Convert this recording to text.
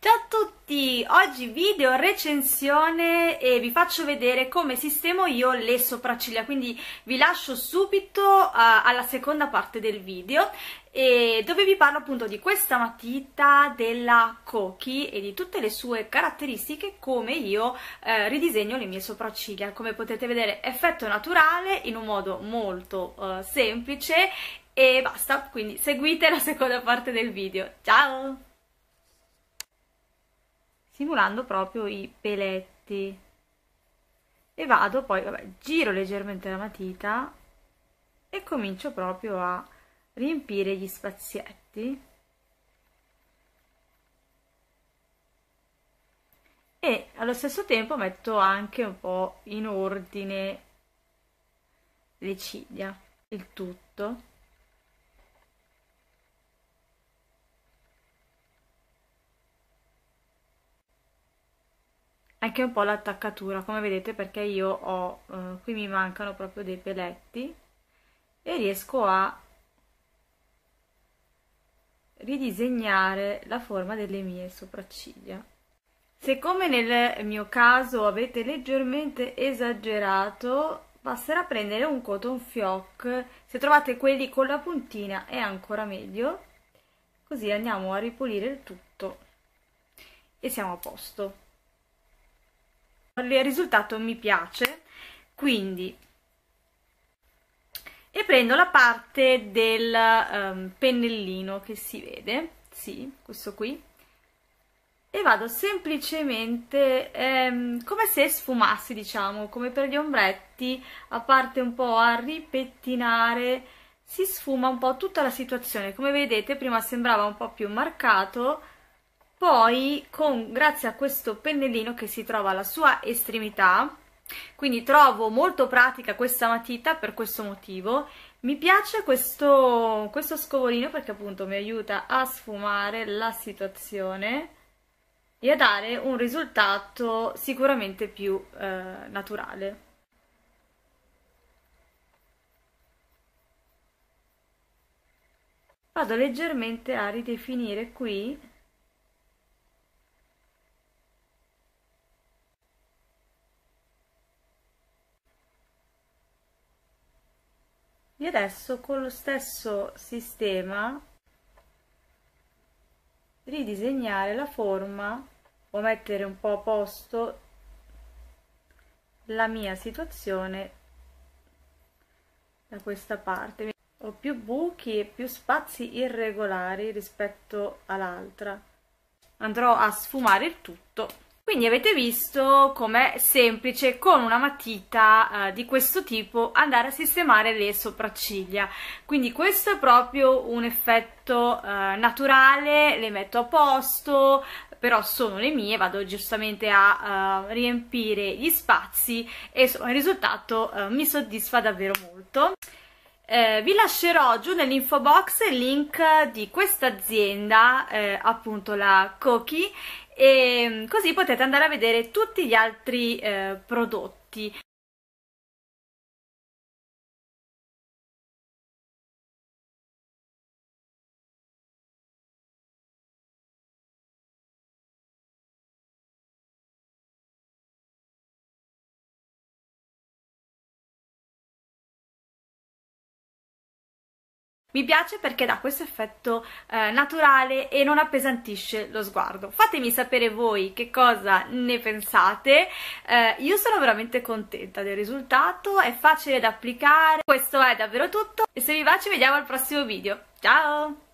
Ciao a tutti! Oggi video recensione e vi faccio vedere come sistemo io le sopracciglia, quindi vi lascio subito uh, alla seconda parte del video dove vi parlo appunto di questa matita della Koki e di tutte le sue caratteristiche come io eh, ridisegno le mie sopracciglia come potete vedere effetto naturale in un modo molto eh, semplice e basta quindi seguite la seconda parte del video ciao stimolando proprio i peletti e vado poi, vabbè, giro leggermente la matita e comincio proprio a riempire gli spazietti e allo stesso tempo metto anche un po' in ordine le ciglia, il tutto. anche un po' l'attaccatura come vedete perché io ho eh, qui mi mancano proprio dei peletti e riesco a ridisegnare la forma delle mie sopracciglia se come nel mio caso avete leggermente esagerato basterà prendere un cotton fioc se trovate quelli con la puntina è ancora meglio così andiamo a ripulire il tutto e siamo a posto il risultato mi piace quindi e prendo la parte del um, pennellino che si vede sì questo qui e vado semplicemente ehm, come se sfumassi diciamo come per gli ombretti a parte un po' a ripettinare si sfuma un po' tutta la situazione come vedete prima sembrava un po' più marcato poi, con, grazie a questo pennellino che si trova alla sua estremità, quindi trovo molto pratica questa matita per questo motivo. Mi piace questo, questo scovolino perché appunto mi aiuta a sfumare la situazione e a dare un risultato sicuramente più eh, naturale. Vado leggermente a ridefinire qui e adesso con lo stesso sistema ridisegnare la forma o mettere un po' a posto la mia situazione da questa parte ho più buchi e più spazi irregolari rispetto all'altra andrò a sfumare il tutto quindi avete visto com'è semplice con una matita eh, di questo tipo andare a sistemare le sopracciglia. Quindi questo è proprio un effetto eh, naturale, le metto a posto, però sono le mie, vado giustamente a uh, riempire gli spazi e insomma, il risultato uh, mi soddisfa davvero molto. Eh, vi lascerò giù nell'info box il link di questa azienda, eh, appunto la Cookie, e mm, così potete andare a vedere tutti gli altri eh, prodotti. Mi piace perché dà questo effetto eh, naturale e non appesantisce lo sguardo. Fatemi sapere voi che cosa ne pensate, eh, io sono veramente contenta del risultato, è facile da applicare, questo è davvero tutto e se vi va ci vediamo al prossimo video, ciao!